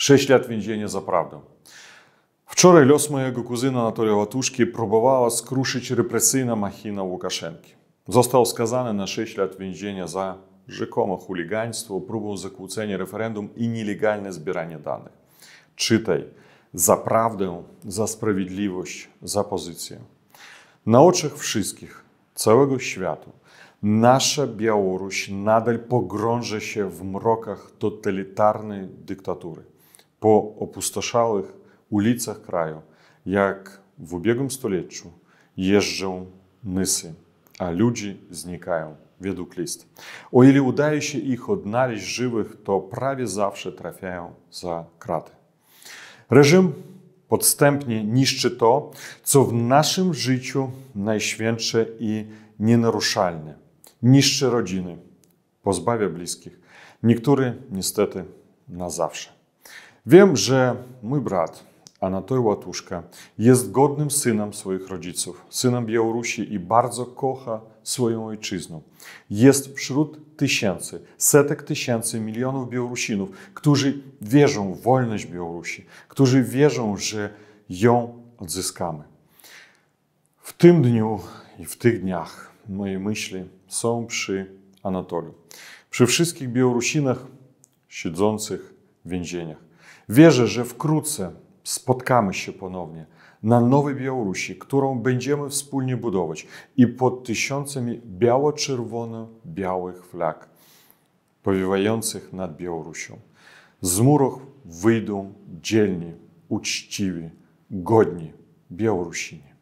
Sześć lat więzienia za prawdę. Wczoraj los mojego kuzyna Anatolia Łatuszki próbowała skruszyć represyjna machina Łukaszenki. Został skazany na sześć lat więzienia za rzekomo chuligaństwo, próbę zakłócenia referendum i nielegalne zbieranie danych. Czytaj za prawdę, za sprawiedliwość, za pozycję. Na oczach wszystkich, całego świata, nasza Białoruś nadal pogrąża się w mrokach totalitarnej dyktatury po opustoszałych ulicach kraju, jak w ubiegłym stuleciu jeżdżą nysy, a ludzie znikają. Według list. O ile udaje się ich odnaleźć żywych, to prawie zawsze trafiają za kraty. Reżim podstępnie niszczy to, co w naszym życiu najświętsze i nienaruszalne. Niszczy rodziny, pozbawia bliskich. Niektóre niestety na zawsze. Wiem, że mój brat Anatoj Łatuszka jest godnym synem swoich rodziców, synem Białorusi i bardzo kocha swoją ojczyznę. Jest wśród tysięcy, setek tysięcy, milionów Białorusinów, którzy wierzą w wolność Białorusi, którzy wierzą, że ją odzyskamy. W tym dniu i w tych dniach moje myśli są przy Anatoliu, przy wszystkich Białorusinach siedzących więzieniach. Wierzę, że wkrótce spotkamy się ponownie na nowej Białorusi, którą będziemy wspólnie budować i pod tysiącami biało-czerwono-białych flag powiewających nad Białorusią. Z murów wyjdą dzielni, uczciwi, godni Białorusini.